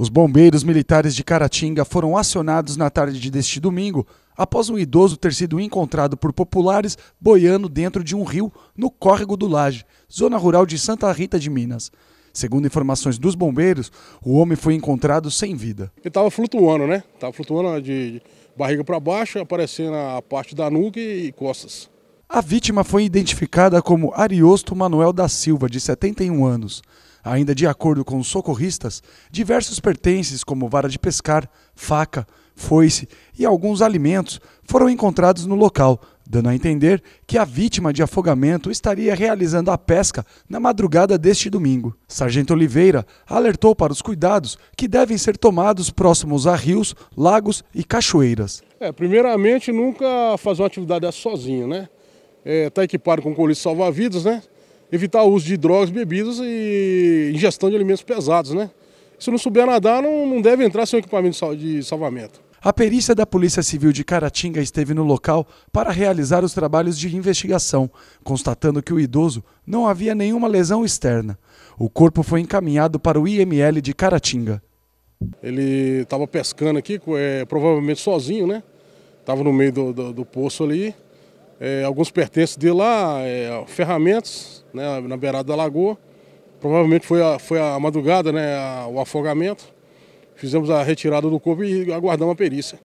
Os bombeiros militares de Caratinga foram acionados na tarde deste domingo após um idoso ter sido encontrado por populares boiando dentro de um rio no córrego do Laje, zona rural de Santa Rita de Minas. Segundo informações dos bombeiros, o homem foi encontrado sem vida. Ele estava flutuando, né? Estava flutuando de barriga para baixo, aparecendo a parte da nuca e costas. A vítima foi identificada como Ariosto Manuel da Silva, de 71 anos. Ainda de acordo com os socorristas, diversos pertences como vara de pescar, faca, foice e alguns alimentos foram encontrados no local, dando a entender que a vítima de afogamento estaria realizando a pesca na madrugada deste domingo. Sargento Oliveira alertou para os cuidados que devem ser tomados próximos a rios, lagos e cachoeiras. É, primeiramente, nunca fazer uma atividade sozinho, né? Está é, tá equipado com colete salva-vidas, né? evitar o uso de drogas, bebidas e ingestão de alimentos pesados, né? Se não souber nadar, não, não deve entrar sem equipamento de salvamento. A perícia da Polícia Civil de Caratinga esteve no local para realizar os trabalhos de investigação, constatando que o idoso não havia nenhuma lesão externa. O corpo foi encaminhado para o IML de Caratinga. Ele estava pescando aqui, é, provavelmente sozinho, né? Estava no meio do, do, do poço ali. É, alguns pertences de lá, é, ferramentas né, na beirada da lagoa. Provavelmente foi a, foi a madrugada, né, a, o afogamento. Fizemos a retirada do corpo e aguardamos a perícia.